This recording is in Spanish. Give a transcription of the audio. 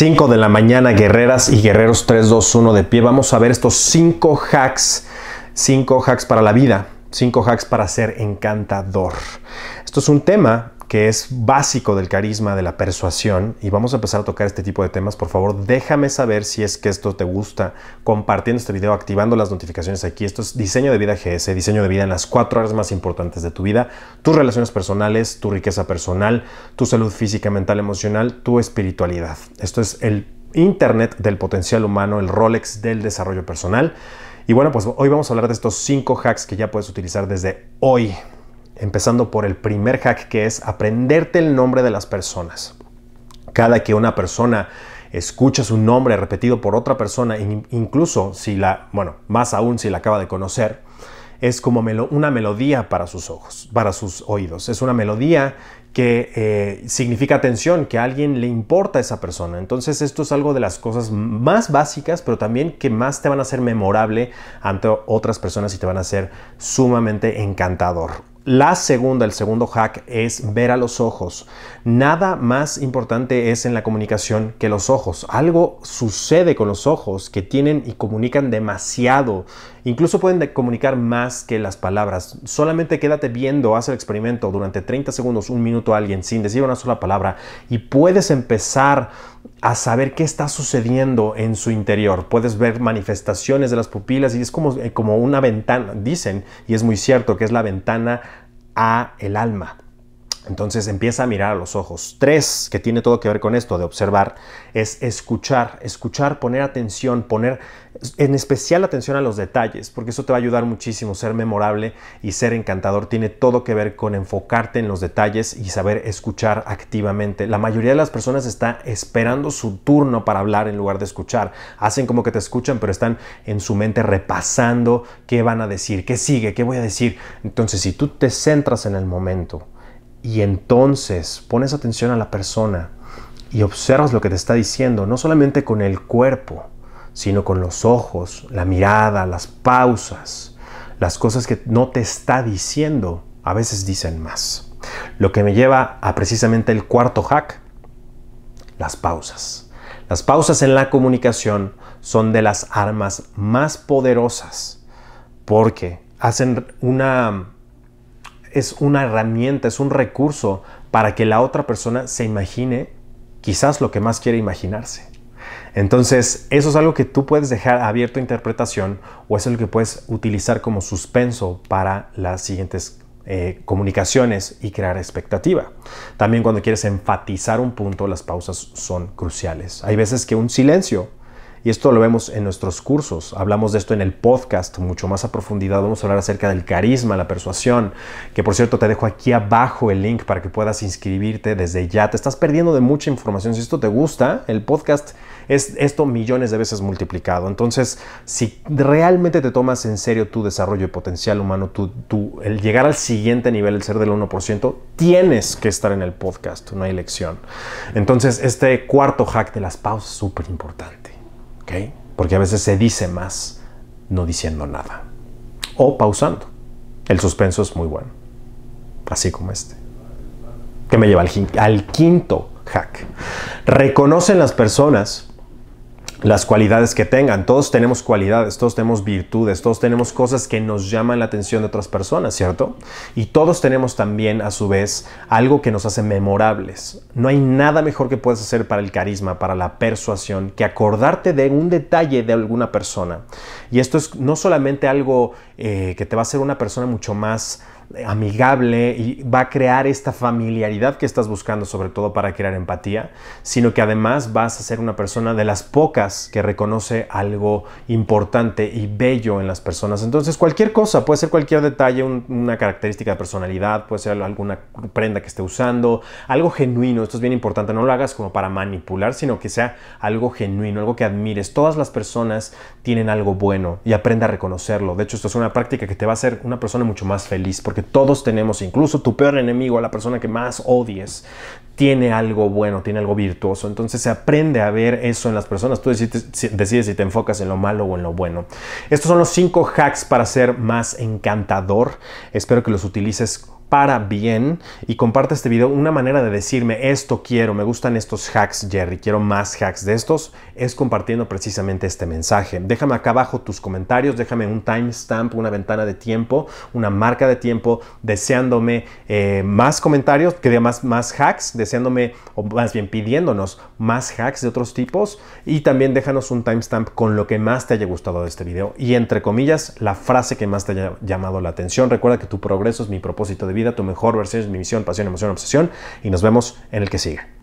5 de la mañana, guerreras y guerreros 3, 2, 1 de pie. Vamos a ver estos 5 hacks, 5 hacks para la vida, 5 hacks para ser encantador. Esto es un tema que es básico del carisma, de la persuasión, y vamos a empezar a tocar este tipo de temas. Por favor, déjame saber si es que esto te gusta, compartiendo este video, activando las notificaciones aquí. Esto es diseño de vida GS, diseño de vida en las cuatro áreas más importantes de tu vida, tus relaciones personales, tu riqueza personal, tu salud física, mental, emocional, tu espiritualidad. Esto es el Internet del potencial humano, el Rolex del desarrollo personal. Y bueno, pues hoy vamos a hablar de estos cinco hacks que ya puedes utilizar desde hoy empezando por el primer hack que es aprenderte el nombre de las personas. Cada que una persona escucha su nombre repetido por otra persona, incluso si la, bueno, más aún si la acaba de conocer, es como una melodía para sus ojos, para sus oídos. Es una melodía que eh, significa atención, que a alguien le importa a esa persona. Entonces esto es algo de las cosas más básicas, pero también que más te van a hacer memorable ante otras personas y te van a ser sumamente encantador. La segunda, el segundo hack es ver a los ojos. Nada más importante es en la comunicación que los ojos. Algo sucede con los ojos que tienen y comunican demasiado Incluso pueden comunicar más que las palabras. Solamente quédate viendo, haz el experimento durante 30 segundos, un minuto a alguien sin decir una sola palabra y puedes empezar a saber qué está sucediendo en su interior. Puedes ver manifestaciones de las pupilas y es como, eh, como una ventana, dicen, y es muy cierto que es la ventana a el alma. Entonces empieza a mirar a los ojos. Tres, que tiene todo que ver con esto de observar, es escuchar, escuchar, poner atención, poner en especial atención a los detalles, porque eso te va a ayudar muchísimo. Ser memorable y ser encantador tiene todo que ver con enfocarte en los detalles y saber escuchar activamente. La mayoría de las personas está esperando su turno para hablar en lugar de escuchar. Hacen como que te escuchan, pero están en su mente repasando qué van a decir, qué sigue, qué voy a decir. Entonces, si tú te centras en el momento, y entonces pones atención a la persona y observas lo que te está diciendo, no solamente con el cuerpo, sino con los ojos, la mirada, las pausas, las cosas que no te está diciendo, a veces dicen más. Lo que me lleva a precisamente el cuarto hack, las pausas. Las pausas en la comunicación son de las armas más poderosas porque hacen una es una herramienta, es un recurso para que la otra persona se imagine quizás lo que más quiere imaginarse. Entonces, eso es algo que tú puedes dejar abierto a interpretación o es algo que puedes utilizar como suspenso para las siguientes eh, comunicaciones y crear expectativa. También cuando quieres enfatizar un punto, las pausas son cruciales. Hay veces que un silencio y esto lo vemos en nuestros cursos, hablamos de esto en el podcast mucho más a profundidad, vamos a hablar acerca del carisma, la persuasión, que por cierto te dejo aquí abajo el link para que puedas inscribirte desde ya, te estás perdiendo de mucha información, si esto te gusta, el podcast es esto millones de veces multiplicado, entonces si realmente te tomas en serio tu desarrollo y potencial humano, el llegar al siguiente nivel, el ser del 1%, tienes que estar en el podcast, no hay elección. Entonces este cuarto hack de las pausas es súper importante. Porque a veces se dice más no diciendo nada o pausando. El suspenso es muy bueno, así como este. Que me lleva al, al quinto hack. Reconocen las personas las cualidades que tengan. Todos tenemos cualidades, todos tenemos virtudes, todos tenemos cosas que nos llaman la atención de otras personas, ¿cierto? Y todos tenemos también, a su vez, algo que nos hace memorables. No hay nada mejor que puedes hacer para el carisma, para la persuasión, que acordarte de un detalle de alguna persona. Y esto es no solamente algo eh, que te va a hacer una persona mucho más amigable y va a crear esta familiaridad que estás buscando sobre todo para crear empatía, sino que además vas a ser una persona de las pocas que reconoce algo importante y bello en las personas. Entonces cualquier cosa, puede ser cualquier detalle, una característica de personalidad, puede ser alguna prenda que esté usando, algo genuino, esto es bien importante, no lo hagas como para manipular, sino que sea algo genuino, algo que admires. Todas las personas tienen algo bueno y aprenda a reconocerlo. De hecho, esto es una práctica que te va a hacer una persona mucho más feliz porque todos tenemos, incluso tu peor enemigo, la persona que más odies, tiene algo bueno, tiene algo virtuoso. Entonces se aprende a ver eso en las personas. Tú decides, decides, si te enfocas en lo malo o en lo bueno. Estos son los cinco hacks para ser más encantador. Espero que los utilices para bien y comparte este video. Una manera de decirme esto quiero, me gustan estos hacks, Jerry, quiero más hacks de estos, es compartiendo precisamente este mensaje. Déjame acá abajo tus comentarios, déjame un timestamp, una ventana de tiempo, una marca de tiempo, deseándome eh, más comentarios, que diga más, más hacks, deseándome, o más bien pidiéndonos más hacks de otros tipos. Y también déjanos un timestamp con lo que más te haya gustado de este video y entre comillas, la frase que más te haya llamado la atención. Recuerda que tu progreso es mi propósito de vida vida, tu mejor versión es mi misión, pasión, emoción, obsesión y nos vemos en el que sigue.